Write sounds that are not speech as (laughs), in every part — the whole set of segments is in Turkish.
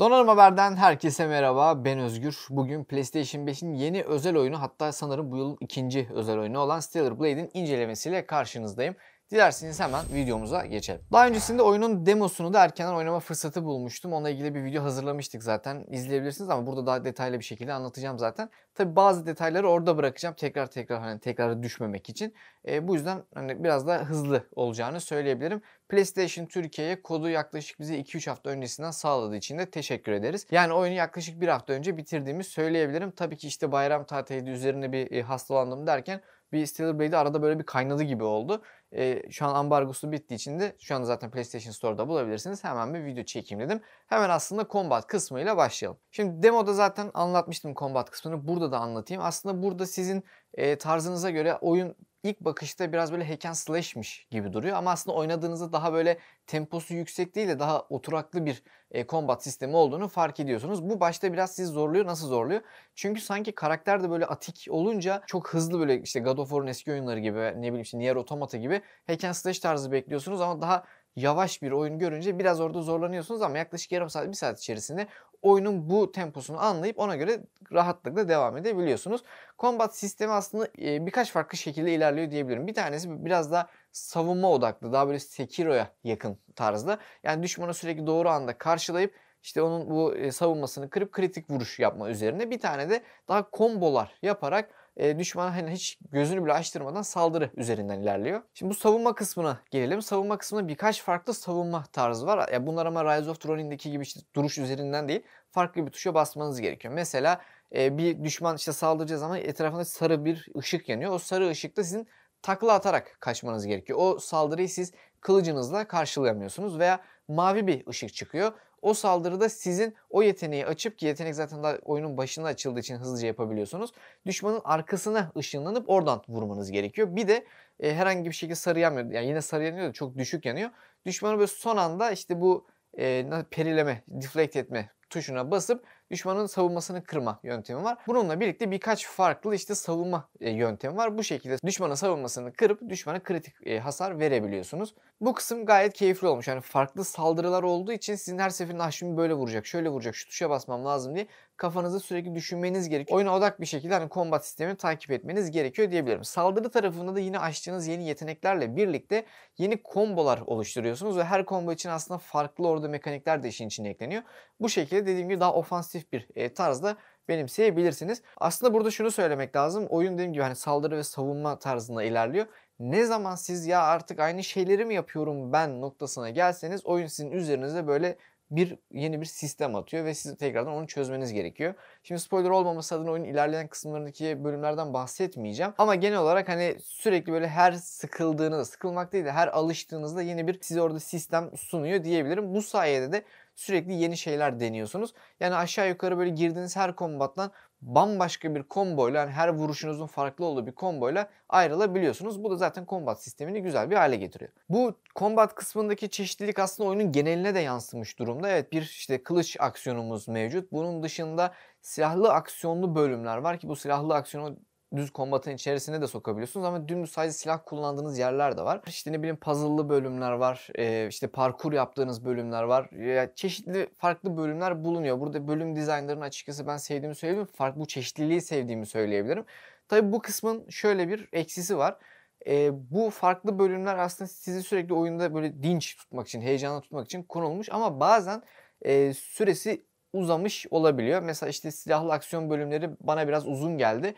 Donanım Haber'den herkese merhaba. Ben Özgür. Bugün PlayStation 5'in yeni özel oyunu hatta sanırım bu yılın ikinci özel oyunu olan Stellar Blade'in incelemesiyle karşınızdayım. Dilerseniz hemen videomuza geçelim. Daha öncesinde oyunun demosunu da erkenden oynama fırsatı bulmuştum. Onunla ilgili bir video hazırlamıştık zaten. İzleyebilirsiniz ama burada daha detaylı bir şekilde anlatacağım zaten. Tabi bazı detayları orada bırakacağım tekrar tekrar hani tekrar düşmemek için. E, bu yüzden hani biraz daha hızlı olacağını söyleyebilirim. PlayStation Türkiye'ye kodu yaklaşık bize 2-3 hafta öncesinden sağladığı için de teşekkür ederiz. Yani oyunu yaklaşık bir hafta önce bitirdiğimi söyleyebilirim. Tabii ki işte bayram tatiliydi üzerine bir e, hastalandım derken bir Stellar Blade arada böyle bir kaynadı gibi oldu. E, şu an ambargosu bittiği için de şu anda zaten PlayStation Store'da bulabilirsiniz. Hemen bir video çekeyim dedim. Hemen aslında combat kısmıyla başlayalım. Şimdi demoda zaten anlatmıştım combat kısmını. Burada da anlatayım. Aslında burada sizin e, tarzınıza göre oyun ilk bakışta biraz böyle hack and slash'miş gibi duruyor ama aslında oynadığınızda daha böyle temposu yüksek değil de daha oturaklı bir e, combat sistemi olduğunu fark ediyorsunuz. Bu başta biraz sizi zorluyor. Nasıl zorluyor? Çünkü sanki karakter de böyle atik olunca çok hızlı böyle işte God of War'un eski oyunları gibi ne bileyim işte Nier Automata gibi hack and slash tarzı bekliyorsunuz ama daha yavaş bir oyun görünce biraz orada zorlanıyorsunuz ama yaklaşık yarım saat, bir saat içerisinde oyunun bu temposunu anlayıp ona göre rahatlıkla devam edebiliyorsunuz. Combat sistemi aslında birkaç farklı şekilde ilerliyor diyebilirim. Bir tanesi biraz daha savunma odaklı, daha böyle Sekiro'ya yakın tarzda. Yani düşmanı sürekli doğru anda karşılayıp işte onun bu savunmasını kırıp kritik vuruş yapma üzerine bir tane de daha kombolar yaparak e, düşmana hani hiç gözünü bile açtırmadan saldırı üzerinden ilerliyor. Şimdi bu savunma kısmına gelelim. Savunma kısmında birkaç farklı savunma tarzı var. Ya bunlar ama Rise of Ronin'deki gibi işte duruş üzerinden değil. Farklı bir tuşa basmanız gerekiyor. Mesela e, bir düşman işte saldıracağı zaman etrafında sarı bir ışık yanıyor. O sarı ışıkta sizin takla atarak kaçmanız gerekiyor. O saldırıyı siz kılıcınızla karşılayamıyorsunuz veya mavi bir ışık çıkıyor. O saldırıda sizin o yeteneği açıp ki yetenek zaten daha oyunun başında açıldığı için hızlıca yapabiliyorsunuz. Düşmanın arkasına ışınlanıp oradan vurmanız gerekiyor. Bir de e, herhangi bir şekilde sarı yanmıyor. Yani yine sarı yanıyor da çok düşük yanıyor. Düşmanı böyle son anda işte bu e, perileme, deflect etme tuşuna basıp düşmanın savunmasını kırma yöntemi var. Bununla birlikte birkaç farklı işte savunma e, yöntemi var. Bu şekilde düşmanın savunmasını kırıp düşmana kritik e, hasar verebiliyorsunuz. Bu kısım gayet keyifli olmuş. Yani farklı saldırılar olduğu için sizin her seferinde ah şimdi böyle vuracak, şöyle vuracak, şu tuşa basmam lazım diye kafanızı sürekli düşünmeniz gerekiyor. Oyuna odak bir şekilde hani kombat sistemini takip etmeniz gerekiyor diyebilirim. Saldırı tarafında da yine açtığınız yeni yeteneklerle birlikte yeni kombolar oluşturuyorsunuz ve her combo için aslında farklı orada mekanikler de işin içine ekleniyor. Bu şekilde dediğim gibi daha ofansif agresif bir e, tarzda benimseyebilirsiniz. Aslında burada şunu söylemek lazım. Oyun dediğim gibi hani saldırı ve savunma tarzında ilerliyor. Ne zaman siz ya artık aynı şeyleri mi yapıyorum ben noktasına gelseniz oyun sizin üzerinize böyle bir yeni bir sistem atıyor ve siz tekrardan onu çözmeniz gerekiyor. Şimdi spoiler olmaması adına oyun ilerleyen kısımlarındaki bölümlerden bahsetmeyeceğim. Ama genel olarak hani sürekli böyle her sıkıldığınızda, sıkılmak değil de her alıştığınızda yeni bir size orada sistem sunuyor diyebilirim. Bu sayede de sürekli yeni şeyler deniyorsunuz. Yani aşağı yukarı böyle girdiğiniz her kombattan bambaşka bir komboyla yani her vuruşunuzun farklı olduğu bir komboyla ayrılabiliyorsunuz. Bu da zaten kombat sistemini güzel bir hale getiriyor. Bu kombat kısmındaki çeşitlilik aslında oyunun geneline de yansımış durumda. Evet bir işte kılıç aksiyonumuz mevcut. Bunun dışında silahlı aksiyonlu bölümler var ki bu silahlı aksiyonu düz kombatın içerisine de sokabiliyorsunuz ama dümdüz sadece silah kullandığınız yerler de var. İşte ne bileyim puzzle'lı bölümler var, e, işte parkur yaptığınız bölümler var. Yani çeşitli farklı bölümler bulunuyor. Burada bölüm dizaynlarının açıkçası ben sevdiğimi söyleyebilirim. Fark, bu çeşitliliği sevdiğimi söyleyebilirim. Tabi bu kısmın şöyle bir eksisi var. E, bu farklı bölümler aslında sizi sürekli oyunda böyle dinç tutmak için, heyecanlı tutmak için konulmuş ama bazen e, süresi uzamış olabiliyor. Mesela işte silahlı aksiyon bölümleri bana biraz uzun geldi.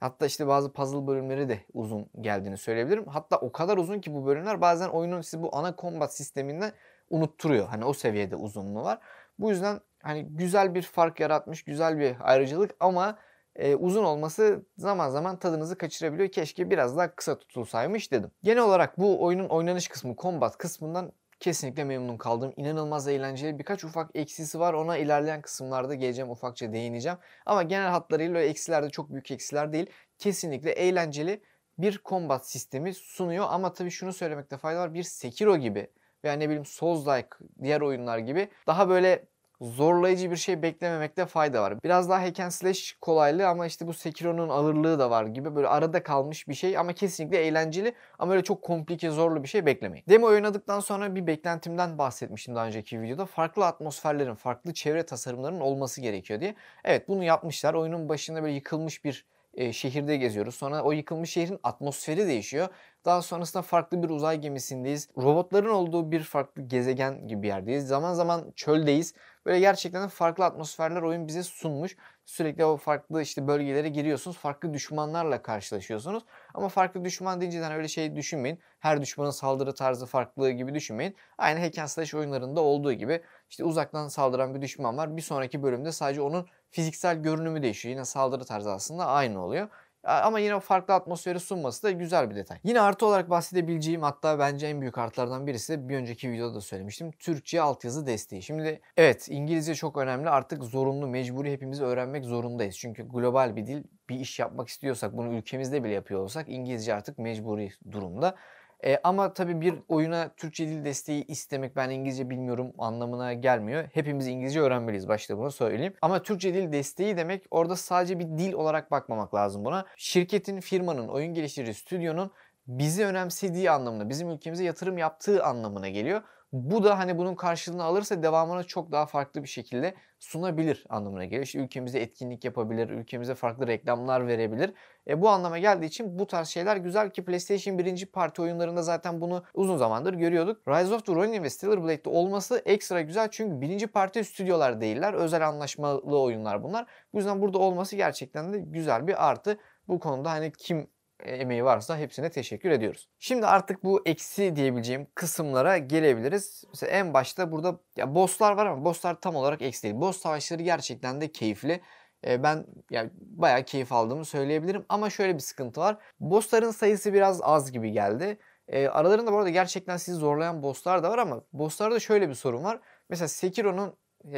Hatta işte bazı puzzle bölümleri de uzun geldiğini söyleyebilirim. Hatta o kadar uzun ki bu bölümler bazen oyunun sizi bu ana combat sisteminden unutturuyor. Hani o seviyede uzunluğu var. Bu yüzden hani güzel bir fark yaratmış, güzel bir ayrıcalık ama e, uzun olması zaman zaman tadınızı kaçırabiliyor. Keşke biraz daha kısa tutulsaymış dedim. Genel olarak bu oyunun oynanış kısmı, combat kısmından Kesinlikle memnun kaldım. İnanılmaz eğlenceli. Birkaç ufak eksisi var. Ona ilerleyen kısımlarda geleceğim ufakça değineceğim. Ama genel hatlarıyla eksiler de çok büyük eksiler değil. Kesinlikle eğlenceli bir combat sistemi sunuyor. Ama tabii şunu söylemekte fayda var. Bir Sekiro gibi veya ne bileyim Souls-like diğer oyunlar gibi daha böyle zorlayıcı bir şey beklememekte fayda var. Biraz daha hack and slash kolaylığı ama işte bu Sekiro'nun ağırlığı da var gibi böyle arada kalmış bir şey ama kesinlikle eğlenceli ama öyle çok komplike zorlu bir şey beklemeyin. Demo oynadıktan sonra bir beklentimden bahsetmiştim daha önceki videoda. Farklı atmosferlerin, farklı çevre tasarımlarının olması gerekiyor diye. Evet bunu yapmışlar. Oyunun başında böyle yıkılmış bir e, şehirde geziyoruz. Sonra o yıkılmış şehrin atmosferi değişiyor. Daha sonrasında farklı bir uzay gemisindeyiz. Robotların olduğu bir farklı gezegen gibi bir yerdeyiz. Zaman zaman çöldeyiz. Böyle gerçekten farklı atmosferler oyun bize sunmuş. Sürekli o farklı işte bölgelere giriyorsunuz. Farklı düşmanlarla karşılaşıyorsunuz. Ama farklı düşman deyince hani öyle şey düşünmeyin. Her düşmanın saldırı tarzı farklı gibi düşünmeyin. Aynı hack and slash oyunlarında olduğu gibi işte uzaktan saldıran bir düşman var. Bir sonraki bölümde sadece onun fiziksel görünümü değişiyor. Yine saldırı tarzı aslında aynı oluyor. Ama yine farklı atmosferi sunması da güzel bir detay. Yine artı olarak bahsedebileceğim hatta bence en büyük artılardan birisi bir önceki videoda da söylemiştim. Türkçe altyazı desteği. Şimdi evet İngilizce çok önemli artık zorunlu mecburi hepimiz öğrenmek zorundayız. Çünkü global bir dil bir iş yapmak istiyorsak bunu ülkemizde bile yapıyor olsak İngilizce artık mecburi durumda. E, ama tabii bir oyuna Türkçe dil desteği istemek ben İngilizce bilmiyorum anlamına gelmiyor. Hepimiz İngilizce öğrenmeliyiz başta bunu söyleyeyim. Ama Türkçe dil desteği demek orada sadece bir dil olarak bakmamak lazım buna. Şirketin, firmanın, oyun geliştirici stüdyonun bizi önemsediği anlamına, bizim ülkemize yatırım yaptığı anlamına geliyor. Bu da hani bunun karşılığını alırsa devamını çok daha farklı bir şekilde sunabilir anlamına geliyor. İşte ülkemize etkinlik yapabilir, ülkemize farklı reklamlar verebilir. E, bu anlama geldiği için bu tarz şeyler güzel ki PlayStation 1. parti oyunlarında zaten bunu uzun zamandır görüyorduk. Rise of the Ronin ve Stellar Blade'de olması ekstra güzel çünkü 1. parti stüdyolar değiller. Özel anlaşmalı oyunlar bunlar. Bu yüzden burada olması gerçekten de güzel bir artı. Bu konuda hani kim e, emeği varsa hepsine teşekkür ediyoruz. Şimdi artık bu eksi diyebileceğim kısımlara gelebiliriz. Mesela en başta burada ya bosslar var ama bosslar tam olarak eksi değil. Boss savaşları gerçekten de keyifli. E, ben yani bayağı keyif aldığımı söyleyebilirim ama şöyle bir sıkıntı var. Bossların sayısı biraz az gibi geldi. E, aralarında bu arada gerçekten sizi zorlayan bosslar da var ama bosslarda şöyle bir sorun var. Mesela Sekiro'nun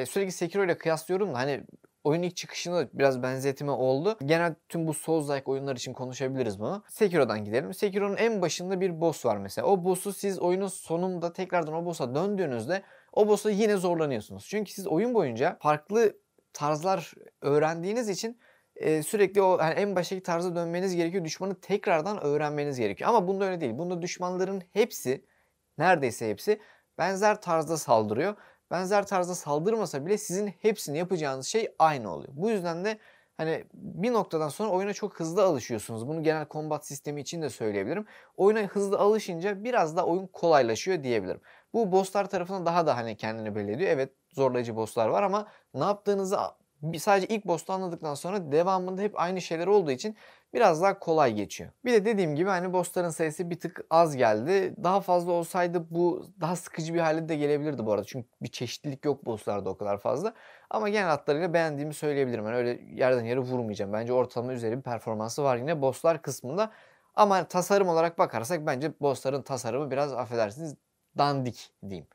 sürekli Sekiro ile kıyaslıyorum da hani Oyun ilk çıkışında biraz benzetme oldu. Genel tüm bu Souls-like oyunlar için konuşabiliriz bunu. Sekiro'dan gidelim. Sekiro'nun en başında bir boss var mesela. O boss'u siz oyunun sonunda tekrardan o boss'a döndüğünüzde o boss'a yine zorlanıyorsunuz. Çünkü siz oyun boyunca farklı tarzlar öğrendiğiniz için e, sürekli o yani en baştaki tarza dönmeniz gerekiyor. Düşmanı tekrardan öğrenmeniz gerekiyor. Ama bunda öyle değil. Bunda düşmanların hepsi neredeyse hepsi benzer tarzda saldırıyor benzer tarzda saldırmasa bile sizin hepsini yapacağınız şey aynı oluyor. Bu yüzden de hani bir noktadan sonra oyuna çok hızlı alışıyorsunuz. Bunu genel kombat sistemi için de söyleyebilirim. Oyuna hızlı alışınca biraz da oyun kolaylaşıyor diyebilirim. Bu bosslar tarafından daha da hani kendini belli ediyor. Evet zorlayıcı bosslar var ama ne yaptığınızı sadece ilk boss'ta anladıktan sonra devamında hep aynı şeyler olduğu için biraz daha kolay geçiyor. Bir de dediğim gibi hani boss'ların sayısı bir tık az geldi. Daha fazla olsaydı bu daha sıkıcı bir hale de gelebilirdi bu arada. Çünkü bir çeşitlilik yok boss'larda o kadar fazla. Ama genel hatlarıyla beğendiğimi söyleyebilirim. Yani öyle yerden yere vurmayacağım. Bence ortalama üzeri bir performansı var yine boss'lar kısmında. Ama hani tasarım olarak bakarsak bence boss'ların tasarımı biraz affedersiniz dandik diyeyim.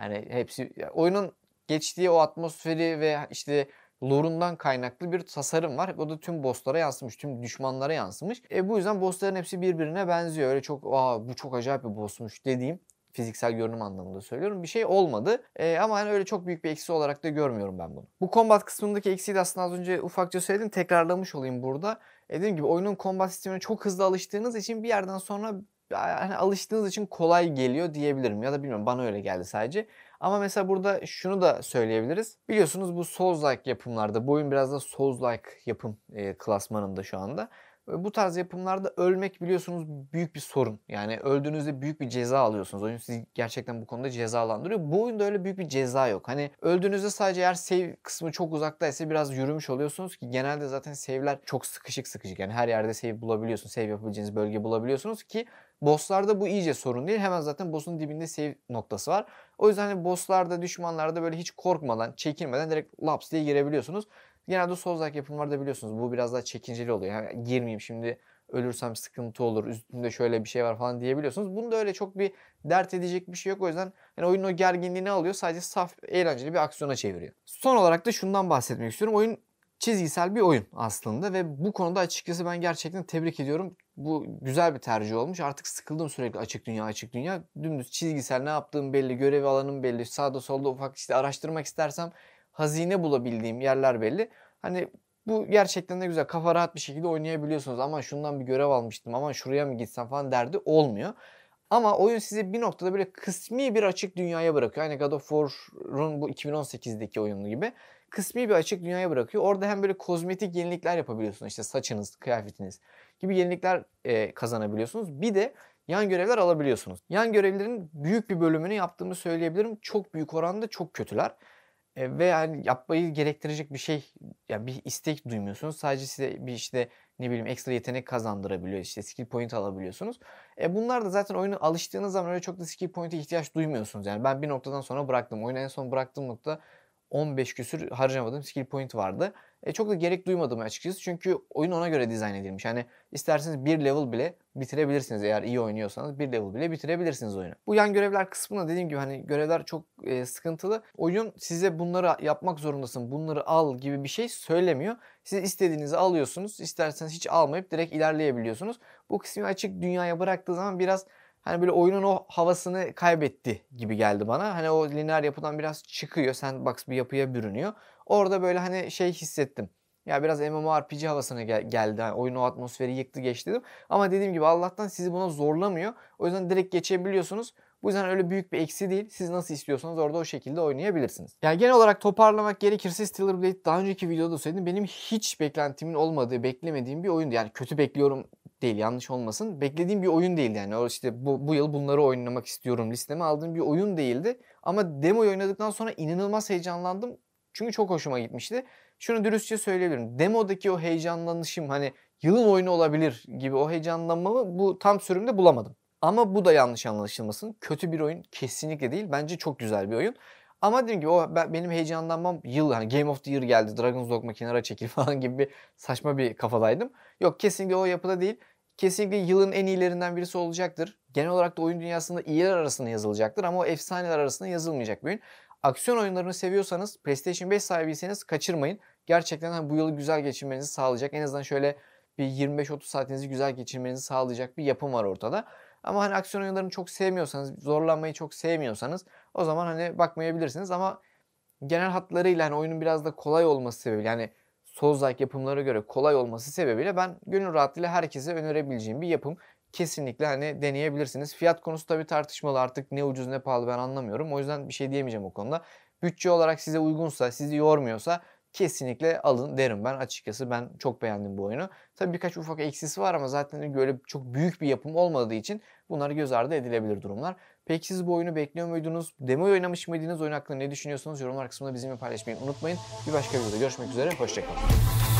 Yani hepsi oyunun geçtiği o atmosferi ve işte lore'undan kaynaklı bir tasarım var. O da tüm bosslara yansımış, tüm düşmanlara yansımış. E bu yüzden bossların hepsi birbirine benziyor. Öyle çok aa bu çok acayip bir bossmuş dediğim fiziksel görünüm anlamında söylüyorum. Bir şey olmadı. E, ama hani öyle çok büyük bir eksi olarak da görmüyorum ben bunu. Bu combat kısmındaki eksiği de aslında az önce ufakça söyledim. Tekrarlamış olayım burada. E, dediğim gibi oyunun combat sistemine çok hızlı alıştığınız için bir yerden sonra yani alıştığınız için kolay geliyor diyebilirim. Ya da bilmiyorum bana öyle geldi sadece. Ama mesela burada şunu da söyleyebiliriz. Biliyorsunuz bu Souls-like yapımlarda, bu oyun biraz da Souls-like yapım e, klasmanında şu anda. Bu tarz yapımlarda ölmek biliyorsunuz büyük bir sorun. Yani öldüğünüzde büyük bir ceza alıyorsunuz. Oyun sizi gerçekten bu konuda cezalandırıyor. Bu oyunda öyle büyük bir ceza yok. Hani öldüğünüzde sadece eğer save kısmı çok uzaktaysa biraz yürümüş oluyorsunuz ki genelde zaten save'ler çok sıkışık sıkışık. Yani her yerde save bulabiliyorsunuz. Save yapabileceğiniz bölge bulabiliyorsunuz ki Bosslarda bu iyice sorun değil. Hemen zaten boss'un dibinde save noktası var. O yüzden hani bosslarda, düşmanlarda böyle hiç korkmadan, çekinmeden direkt laps diye girebiliyorsunuz. Genelde sol olarak yapımlarda biliyorsunuz bu biraz daha çekinceli oluyor. Yani girmeyeyim şimdi ölürsem sıkıntı olur, üstümde şöyle bir şey var falan diyebiliyorsunuz. Bunda öyle çok bir dert edecek bir şey yok. O yüzden yani oyunun o gerginliğini alıyor. Sadece saf, eğlenceli bir aksiyona çeviriyor. Son olarak da şundan bahsetmek istiyorum. Oyun çizgisel bir oyun aslında ve bu konuda açıkçası ben gerçekten tebrik ediyorum. Bu güzel bir tercih olmuş. Artık sıkıldım sürekli açık dünya açık dünya. Dümdüz çizgisel ne yaptığım belli, görev alanım belli. Sağda solda ufak işte araştırmak istersem hazine bulabildiğim yerler belli. Hani bu gerçekten de güzel. Kafa rahat bir şekilde oynayabiliyorsunuz. ama şundan bir görev almıştım. ama şuraya mı gitsem falan derdi olmuyor. Ama oyun sizi bir noktada böyle kısmi bir açık dünyaya bırakıyor. Aynı hani God of War'un bu 2018'deki oyunu gibi. Kısmi bir açık dünyaya bırakıyor. Orada hem böyle kozmetik yenilikler yapabiliyorsunuz. İşte saçınız, kıyafetiniz gibi yenilikler e, kazanabiliyorsunuz. Bir de yan görevler alabiliyorsunuz. Yan görevlerin büyük bir bölümünü yaptığımı söyleyebilirim. Çok büyük oranda çok kötüler. E, ve yani yapmayı gerektirecek bir şey, yani bir istek duymuyorsunuz. Sadece size bir işte ne bileyim ekstra yetenek kazandırabiliyor. işte skill point alabiliyorsunuz. E bunlar da zaten oyunu alıştığınız zaman öyle çok da skill point'e ihtiyaç duymuyorsunuz. Yani ben bir noktadan sonra bıraktım. Oyunu en son bıraktığım nokta 15 küsür harcamadığım skill point vardı. E, çok da gerek duymadım açıkçası. Çünkü oyun ona göre dizayn edilmiş. Yani isterseniz bir level bile bitirebilirsiniz. Eğer iyi oynuyorsanız bir level bile bitirebilirsiniz oyunu. Bu yan görevler kısmında dediğim gibi hani görevler çok e, sıkıntılı. Oyun size bunları yapmak zorundasın, bunları al gibi bir şey söylemiyor. Siz istediğinizi alıyorsunuz. isterseniz hiç almayıp direkt ilerleyebiliyorsunuz. Bu kısmı açık dünyaya bıraktığı zaman biraz hani böyle oyunun o havasını kaybetti gibi geldi bana. Hani o lineer yapıdan biraz çıkıyor. Sandbox bir yapıya bürünüyor. Orada böyle hani şey hissettim. Ya biraz MMORPG havasına gel- geldi. Yani oyun o atmosferi yıktı geçti dedim. Ama dediğim gibi Allah'tan sizi buna zorlamıyor. O yüzden direkt geçebiliyorsunuz. Bu yüzden öyle büyük bir eksi değil. Siz nasıl istiyorsanız orada o şekilde oynayabilirsiniz. Yani genel olarak toparlamak gerekirse Stellar Blade daha önceki videoda söyledim. Benim hiç beklentimin olmadığı, beklemediğim bir oyundu. Yani kötü bekliyorum değil yanlış olmasın. Beklediğim bir oyun değildi yani. O işte bu, bu yıl bunları oynamak istiyorum listeme aldığım bir oyun değildi. Ama demo oynadıktan sonra inanılmaz heyecanlandım. Çünkü çok hoşuma gitmişti. Şunu dürüstçe söyleyebilirim. Demodaki o heyecanlanışım hani yılın oyunu olabilir gibi o heyecanlanmamı bu tam sürümde bulamadım. Ama bu da yanlış anlaşılmasın. Kötü bir oyun kesinlikle değil. Bence çok güzel bir oyun. Ama dediğim gibi o oh, ben, benim heyecanlanmam yıl hani Game of the Year geldi Dragon's Dogma kenara çekil (laughs) falan gibi bir saçma bir kafadaydım. Yok kesinlikle o yapıda değil. Kesinlikle yılın en iyilerinden birisi olacaktır. Genel olarak da oyun dünyasında iyiler arasında yazılacaktır ama o efsaneler arasında yazılmayacak bir oyun. Aksiyon oyunlarını seviyorsanız PlayStation 5 sahibiyseniz kaçırmayın. Gerçekten hani bu yılı güzel geçirmenizi sağlayacak. En azından şöyle bir 25-30 saatinizi güzel geçirmenizi sağlayacak bir yapım var ortada. Ama hani aksiyon oyunlarını çok sevmiyorsanız, zorlanmayı çok sevmiyorsanız o zaman hani bakmayabilirsiniz ama genel hatlarıyla hani oyunun biraz da kolay olması sebebiyle yani Souls-like yapımlara göre kolay olması sebebiyle ben gönül rahatlığıyla herkese önerebileceğim bir yapım kesinlikle hani deneyebilirsiniz. Fiyat konusu tabii tartışmalı artık ne ucuz ne pahalı ben anlamıyorum. O yüzden bir şey diyemeyeceğim o konuda. Bütçe olarak size uygunsa, sizi yormuyorsa kesinlikle alın derim ben açıkçası. Ben çok beğendim bu oyunu. Tabii birkaç ufak eksisi var ama zaten hani böyle çok büyük bir yapım olmadığı için bunlar göz ardı edilebilir durumlar. Peki siz bu oyunu bekliyor muydunuz? demo oynamış mıydınız? Oyun hakkında ne düşünüyorsunuz? Yorumlar kısmında bizimle paylaşmayı unutmayın. Bir başka videoda görüşmek üzere. Hoşçakalın.